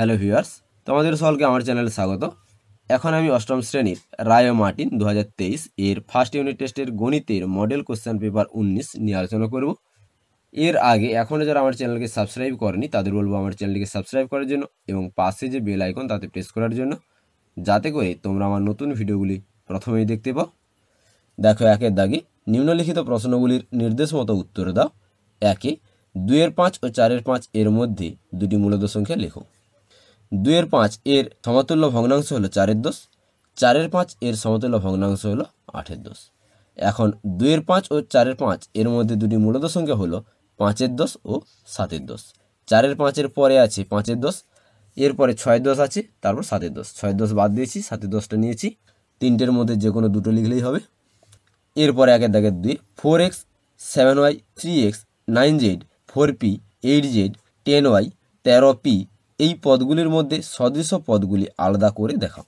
hello viewers তোমাদের সকলকে আমার চ্যানেলে স্বাগত এখন আমি অষ্টম শ্রেণীর রায় মার্টিন দু এর ফার্স্ট ইউনিট টেস্টের গণিতের মডেল কোশ্চেন পেপার উনিশ নিয়ে আলোচনা করব এর আগে এখনও যারা আমার চ্যানেলকে সাবস্ক্রাইব করেনি তাদের বলবো আমার চ্যানেলটিকে সাবস্ক্রাইব করার জন্য এবং পাশে যে বেল আইকন তাতে প্রেস করার জন্য যাতে করে তোমরা আমার নতুন ভিডিওগুলি প্রথমেই দেখতে পাও দেখো একের দাগে নিম্নলিখিত প্রশ্নগুলির নির্দেশ মতো উত্তর দাও একে দুয়ের পাঁচ ও চারের পাঁচ এর মধ্যে দুটি মূলত সংখ্যা লেখো দুইয়ের পাঁচ এর সমতুল্য ভগ্নাংশ হলো চারের দোষ চারের পাঁচ এর সমতুল্য ভগ্নাংশ হলো আটের দোষ এখন দুইয়ের পাঁচ ও চারের পাঁচ এর মধ্যে দুটি মূলত সংখ্যা হলো পাঁচের দোষ ও সাতের দোষ চারের পাঁচের পরে আছে পাঁচের দোষ এরপরে ছয় দোষ আছে তারপর সাতের দোষ ছয় দোষ বাদ দিয়েছি সাতের দোষটা নিয়েছি তিনটের মধ্যে যে কোনো দুটো লিখলেই হবে এরপরে একের দাগের দুই four x seven y three x nine z four p eight z ten y তেরো পি এই পদগুলির মধ্যে সদৃশ পদগুলি আলাদা করে দেখাও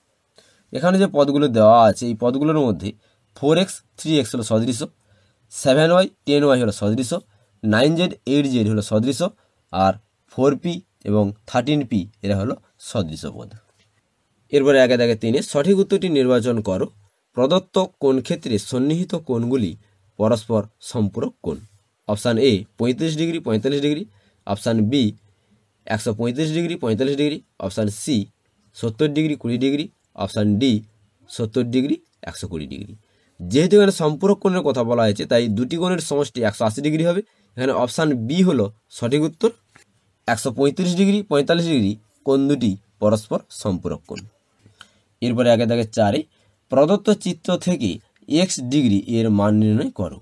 এখানে যে পদগুলো দেওয়া আছে এই পদগুলোর মধ্যে ফোর এক্স থ্রি এক্স হলো সদৃশ সেভেন ওয়াই টেন ওয়াই হলো সদৃশ নাইন জেড এইট জেড হলো সদৃশ আর ফোর পি এবং থার্টিন পি এরা হলো সদৃশ পদ এরপরে একে দেখে তিনি সঠিক উত্তরটি নির্বাচন করো প্রদত্ত কোন ক্ষেত্রে সন্নিহিত কোণগুলি পরস্পর সম্পূরক কোণ অপশান এ পঁয়ত্রিশ ডিগ্রি পঁয়তাল্লিশ ডিগ্রি অপশান বি একশো পঁয়ত্রিশ ডিগ্রি পঁয়তাল্লিশ ডিগ্রি অপশান সি সত্তর ডিগ্রি কুড়ি ডিগ্রি অপশান ডি সত্তর ডিগ্রি একশো কুড়ি ডিগ্রি যেহেতু এখানে সম্পূরক কোণের কথা বলা হয়েছে তাই দুটি কোণের সমষ্টি একশো আশি ডিগ্রি হবে এখানে অপশান বি হলো সঠিক উত্তর একশো পঁয়ত্রিশ ডিগ্রি পঁয়তাল্লিশ ডিগ্রি কোণ দুটি পরস্পর সম্পূরক কোণ এরপরে আগে থাকে চারে প্রদত্ত চিত্র থেকে এক্স ডিগ্রি এর মান নির্ণয় করো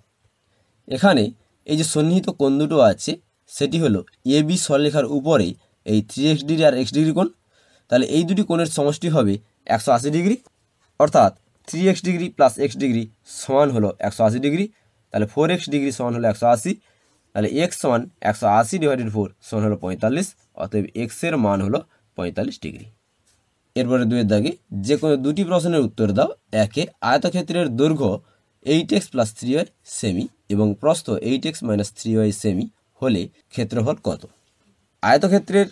এখানে এই যে সন্নিহিত কোণ দুটো আছে সেটি হলো এ বি সরলেখার উপরে এই থ্রি এক্স ডিগ্রি আর এক্স ডিগ্রি কোণ তাহলে এই দুটি কোণের সমষ্টি হবে একশো আশি ডিগ্রি অর্থাৎ three x degree plus x degree সমান হলো একশো আশি ডিগ্রি তাহলে ফোর এক্স ডিগ্রি সমান হলো একশো আশি তাহলে এক্স সমান একশো আশি ডিভাইডেড ফোর সমান হলো পঁয়তাল্লিশ অতএব এক্সের মান হলো পঁয়তাল্লিশ ডিগ্রি এরপরে দুয়ের দাগে যে কোনো দুটি প্রশ্নের উত্তর দাও একে আয়তক্ষেত্রের দৈর্ঘ্য eight x plus three y সেমি এবং প্রস্থ eight x minus three y সেমি হলে ক্ষেত্রফল কত আয়তক্ষেত্রের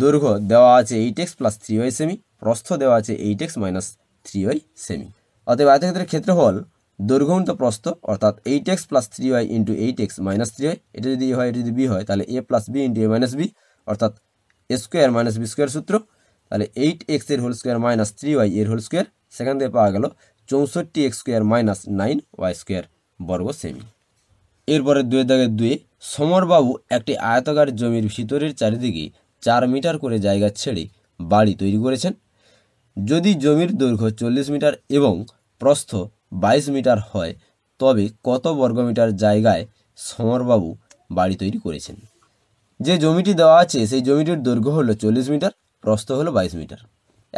দৈর্ঘ্য দেওয়া আছে eight x plus three y সেমি প্রস্থ দেওয়া আছে eight x minus three y সেমি অতএব আয়তক্ষেত্রের ক্ষেত্রফল দৈর্ঘ্য উন্নত প্রস্থ অর্থাৎ eight x plus three y into eight x minus three y এটা যদি এ হয় এটা যদি বি হয় তাহলে a plus B into a minus b অর্থাৎ a square minus b square সূত্র তাহলে এইট এক্স এর whole square minus three y এর হোল স্কোয়ার সেখান থেকে পাওয়া গেল চৌষট্টি x square minus nine y square বর্গ সেমি এরপরে দুয়ের দাগে দুয়ে সমরবাবু একটি আয়তাকার জমির ভিতরের চারিদিকে চার মিটার করে জায়গা ছেড়ে বাড়ি তৈরি করেছেন যদি জমির দৈর্ঘ্য চল্লিশ মিটার এবং প্রস্থ বাইশ মিটার হয় তবে কত বর্গমিটার জায়গায় সমরবাবু বাড়ি তৈরি করেছেন যে জমিটি দেওয়া আছে সেই জমিটির দৈর্ঘ্য হলো চল্লিশ মিটার প্রস্থ হলো বাইশ মিটার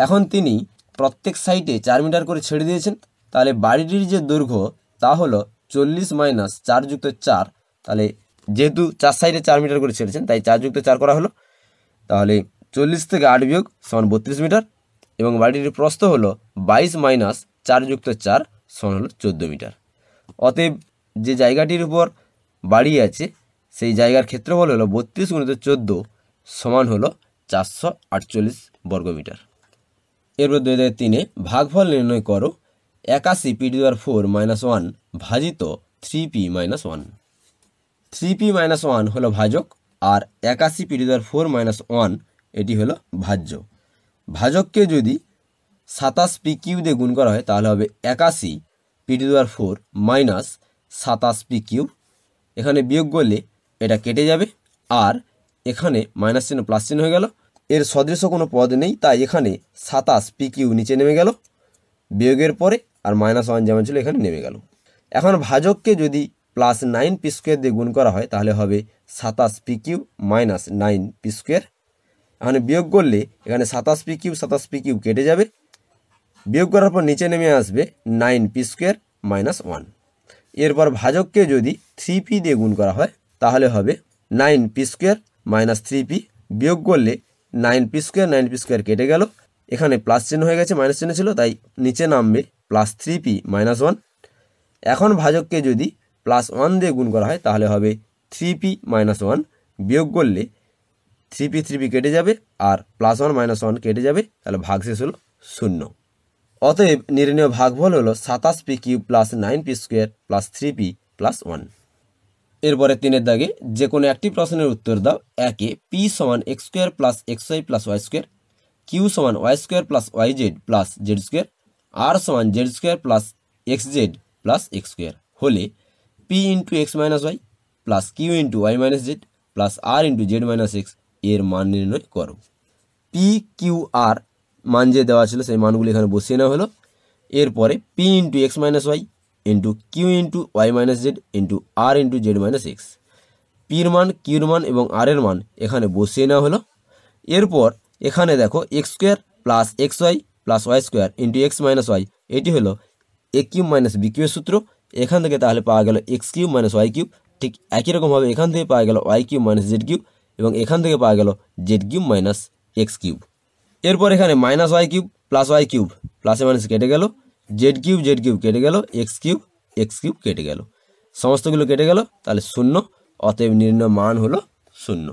এখন তিনি প্রত্যেক সাইটে চার মিটার করে ছেড়ে দিয়েছেন তাহলে বাড়িটির যে দৈর্ঘ্য তা হলো চল্লিশ মাইনাস চার যুক্ত চার তাহলে যেহেতু চার সাইডে চার মিটার করে ছেড়েছেন তাই চার যুক্ত চার করা হলো তাহলে চল্লিশ থেকে আট বিয়োগ সমান বত্রিশ মিটার এবং বাড়িটির প্রস্থ হলো বাইশ মাইনাস চার যুক্ত চার সমান হলো চোদ্দো মিটার অতএব যে জায়গাটির উপর বাড়ি আছে সেই জায়গার ক্ষেত্রফল হলো বত্রিশ গুণিত চোদ্দো সমান হলো চারশো আটচল্লিশ বর্গমিটার এরপর দু হাজার তিনে ভাগফল নির্ণয় করো একাশি পি ডি ফোর মাইনাস ওয়ান ভাজিত three p minus one three p minus one হলো ভাজক আর একাশি p to four minus one এটি হলো ভাজ্য ভাজককে যদি সাতাশ পি কিউ দিয়ে গুণ করা হয় তাহলে হবে একাশি পি টু ফোর মাইনাস সাতাশ পি কিউ এখানে বিয়োগ করলে এটা কেটে যাবে আর এখানে মাইনাস চিহ্ন প্লাস চিহ্ন হয়ে গেল এর সদৃশ কোনো পদ নেই তাই এখানে সাতাশ পি কিউ নিচে নেমে গেল বিয়োগের পরে আর মাইনাস ওয়ান যেমন ছিল এখানে নেমে গেল এখন ভাজককে যদি প্লাস নাইন পি স্কোয়ার দিয়ে গুণ করা হয় তাহলে হবে সাতাশ p cube minus nine p square এখানে বিয়োগ করলে এখানে সাতাশ পি কিউ সাতাশ পি কিউ কেটে যাবে বিয়োগ করার পর নিচে নেমে আসবে nine p square minus one এরপর ভাজককে যদি থ্রি পি দিয়ে গুণ করা হয় তাহলে হবে nine p square minus three p বিয়োগ করলে nine p square nine p square কেটে গেল এখানে প্লাস চিহ্ন হয়ে গেছে মাইনাস চিহ্ন ছিল তাই নিচে নামবে plus three p minus one এখন ভাজককে যদি প্লাস ওয়ান দিয়ে গুণ করা হয় তাহলে হবে থ্রি পি মাইনাস ওয়ান বিয়োগ করলে থ্রি পি থ্রি পি কেটে যাবে আর প্লাস ওয়ান মাইনাস ওয়ান কেটে যাবে তাহলে ভাগ শেষ হলো শূন্য অতএব নির্ণয় ভাগফল হলো সাতাশ p cube plus nine p square plus three p plus one এরপরে তিনের দাগে যে কোনো একটি প্রশ্নের উত্তর দাও একে পি সমান x square plus x y plus y square q সমান y square plus y z plus z square r সমান z square plus x z plus x square হলে p into x minus y plus q into y minus z plus r into z minus x এর মান নির্ণয় করো P Q R মান যে দেওয়া ছিল সেই মানগুলি এখানে বসিয়ে নেওয়া হলো এরপরে p into x minus y into q into y minus z into r into z minus x পির মান কিউর মান এবং আর এর মান এখানে বসিয়ে নেওয়া হলো এরপর এখানে দেখো x square plus x y plus y square into x minus y এটি হলো a cube minus b cube সূত্র এখান থেকে তাহলে পাওয়া গেল x cube minus y cube ঠিক একই রকমভাবে এখান থেকে পাওয়া গেল y cube minus z cube এবং এখান থেকে পাওয়া গেল z cube minus x cube এরপর এখানে minus y cube plus y cube প্লাসে মাইনাস কেটে গেল জেড কিউব জেড কিউব কেটে গেল এক্স কিউব এক্স কিউব কেটে গেল সমস্তগুলো কেটে গেল তাহলে শূন্য অতএব নির্ণয় মান হলো শূন্য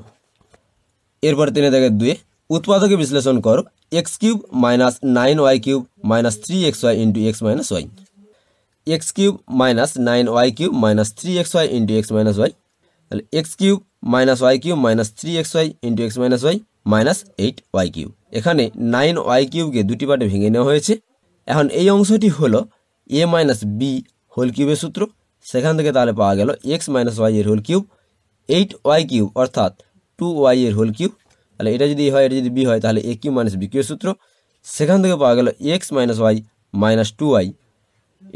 এরপর তিনি দেখে দুয়ে উৎপাদকে বিশ্লেষণ করো x cube minus nine y cube minus three x y into x minus y x cube minus nine y cube minus three x y into x minus y তাহলে x cube minus y cube minus three x y into x minus y minus eight y cube এখানে nine y কিউবকে দুটি পার্টে ভেঙে নেওয়া হয়েছে এখন এই অংশটি হলো এ মাইনাস বি হোল কিউবের সূত্র সেখান থেকে তাহলে পাওয়া গেল এক্স মাইনাস ওয়াই এর whole cube eight y cube অর্থাৎ টু ওয়াই এর হোল কিউব তাহলে এটা যদি হয় এটা যদি বি হয় তাহলে এ কিউ মাইনাস বি কিউর সূত্র সেখান থেকে পাওয়া গেল x minus y minus two y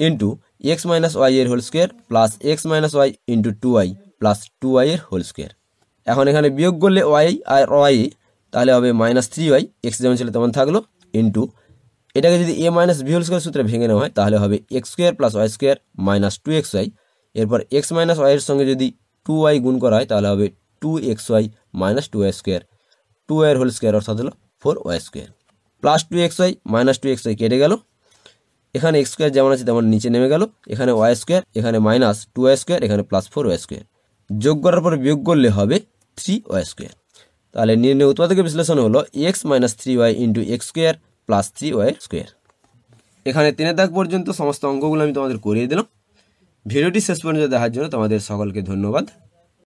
into x minus y এর whole square plus x minus y into two y plus two y এর হোল স্কোয়ার এখন এখানে বিয়োগ করলে ওয়াই আর ওয়াই তাহলে হবে মাইনাস থ্রি ওয়াই এক্স যেমন ছিল তেমন থাকলো ইন্টু এটাকে যদি a minus b whole square সূত্রে ভেঙে নেওয়া হয় তাহলে হবে x square plus y square minus two x y এরপর এক্স মাইনাস ওয়াইয়ের সঙ্গে যদি টু ওয়াই গুণ করা হয় তাহলে হবে two x y minus two y square two এর হোল স্কোয়ার অর্থাৎ হলো four y square plus two x y minus two x y কেটে গেল এখানে এক্স স্কোয়ার যেমন আছে তেমন নিচে নেমে গেল এখানে ওয়াই স্কোয়ার এখানে মাইনাস টু ওয়াই স্কোয়ার এখানে প্লাস ফোর ওয়াই স্কোয়ার যোগ করার পর বিয়োগ করলে হবে থ্রি ওয়াই স্কোয়ার তাহলে নির্ণয় উৎপাদক বিশ্লেষণ হলো x minus three y into x square plus three y square এখানে তিনের দাগ পর্যন্ত সমস্ত অঙ্কগুলো আমি তোমাদের করিয়ে দিলাম ভিডিওটি শেষ পর্যন্ত দেখার জন্য তোমাদের সকলকে ধন্যবাদ